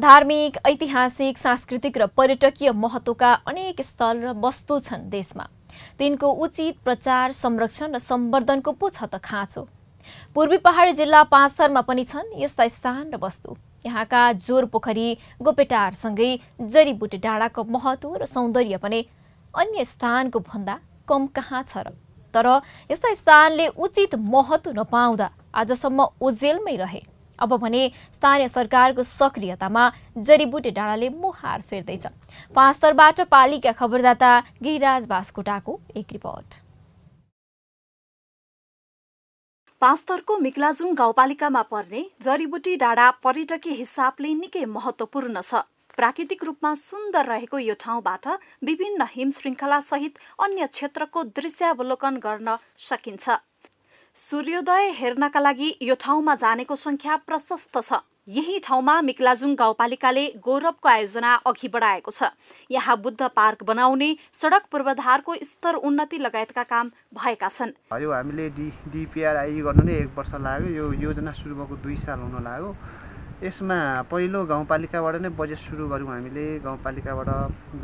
धार्मिक ऐतिहासिक सांस्कृतिक र पर्यटकीय महत्त्वका अनेक स्थल र वस्तु छन् देशमा तिनको उचित प्रचार संरक्षण र सम्वर्धनको पो छ त खाँचो पूर्वी पहाडी जिल्ला पाँच थरमा पनि छन् यस्ता स्थान र वस्तु यहाँका जोर पोखरी गोपेटारसँगै जरीबुटे डाँडाको महत्त्व र सौन्दर्य पनि अन्य स्थानको भन्दा कम कहाँ छ र तर यस्ता स्थानले उचित महत्त्व नपाउँदा आजसम्म ओजेलमै रहे अब भने स्थानीय सरकारको सक्रियतामा जडीबुटी डाँडाले मुहार फेर्दैछ पाँचतरबाट पालिका खबरदाता गिरिराज बास्कोटाको एक रिपोर्ट पाँचतरको मिक्लाजुङ गाउँपालिकामा पर्ने जडीबुटी डाँडा पर्यटकीय हिसाबले निकै महत्त्वपूर्ण छ प्राकृतिक रूपमा सुन्दर रहेको यो ठाउँबाट विभिन्न हिमशृङ्खलासहित अन्य क्षेत्रको दृश्यावलोकन गर्न सकिन्छ सूर्योदय हेर्नका लागि यो ठाउँमा जानेको संख्या प्रशस्त छ यही ठाउँमा मिक्लाजुङ गाउँपालिकाले गौरवको आयोजना अघि बढाएको छ यहाँ बुद्ध पार्क बनाउने सडक पूर्वाधारको स्तर उन्नति लगायतका काम भएका छन् यो हामीले डिपिआरआई गर्न नै एक वर्ष लाग्यो यो योजना सुरु भएको दुई साल हुन लाग्यो यसमा पहिलो गाउँपालिकाबाट नै बजेट सुरु गऱ्यौँ हामीले गाउँपालिकाबाट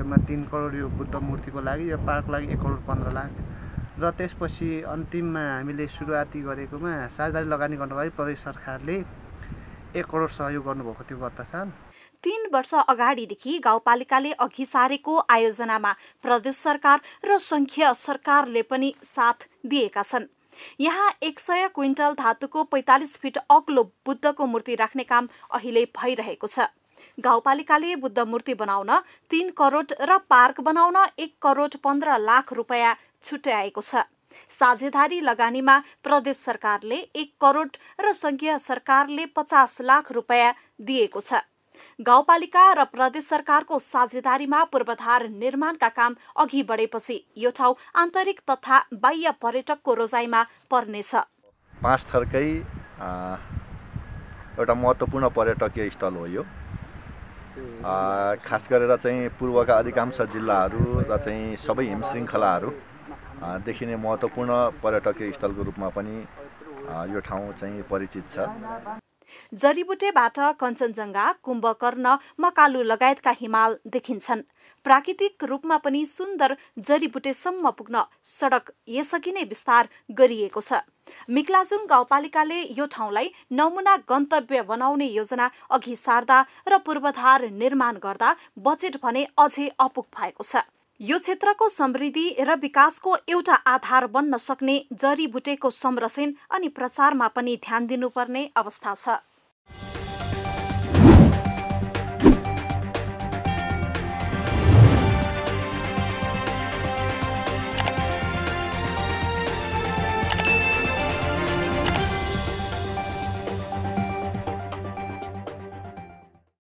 जम्मा तिन करोड यो बुद्ध मूर्तिको लागि यो पार्कको लागि एक करोड पन्ध्र लाख र त्यसपछि अन्तिममा हामीले सुरुवाती गरेकोमा साझेदारी लगानी गर्नको लागि प्रदेश सरकारले एक करोड सहयोग गर्नुभएको थियो गत साल तीन वर्ष अगाडिदेखि गाउँपालिकाले अघि सारेको आयोजनामा प्रदेश सरकार र सङ्घीय सरकारले पनि साथ दिएका छन् यहाँ एक सय क्विन्टल धातुको पैँतालिस फिट अग्लो बुद्धको मूर्ति राख्ने काम अहिले भइरहेको छ गाउँपालिकाले बुद्ध मूर्ति बनाउन तीन करोड र पार्क बनाउन एक करोड पन्ध्र लाख रुपियाँ छुट्याएको छ साझेदारी लगानीमा प्रदेश सरकारले एक करोड र सङ्घीय सरकारले पचास लाख रुपियाँ दिएको छ गाउँपालिका र प्रदेश सरकारको साझेदारीमा पूर्वाधार निर्माणका काम अघि बढेपछि यो ठाउँ आन्तरिक तथा बाह्य पर्यटकको रोजाइमा पर्नेछ पाँच थरकै एउटा महत्त्वपूर्ण पर्यटकीय स्थल हो यो खास गरेर चाहिँ पूर्वका अधिकांश जिल्लाहरू र चाहिँ सबै हिमशृङ्खलाहरू देखिने महत्त्वपूर्ण पर्यटकीय स्थलको रूपमा पनि यो ठाउँ चाहिँ परिचित छ जडीबुटेबाट कञ्चनजङ्घा कुम्भकर्ण मकालु लगायतका हिमाल देखिन्छन् प्राकृतिक रूपमा पनि सुन्दर जडीबुटेसम्म पुग्न सडक यसअघि नै विस्तार गरिएको छ मिक्लाजुङ गाउँपालिकाले यो ठाउँलाई नमुना गन्तव्य बनाउने योजना अघि सार्दा र पूर्वाधार निर्माण गर्दा बजेट भने अझै अपुग भएको छ यो क्षेत्रको समृद्धि र विकासको एउटा आधार बन्न सक्ने बुटेको संरक्षण अनि प्रचारमा पनि ध्यान दिनुपर्ने अवस्था छ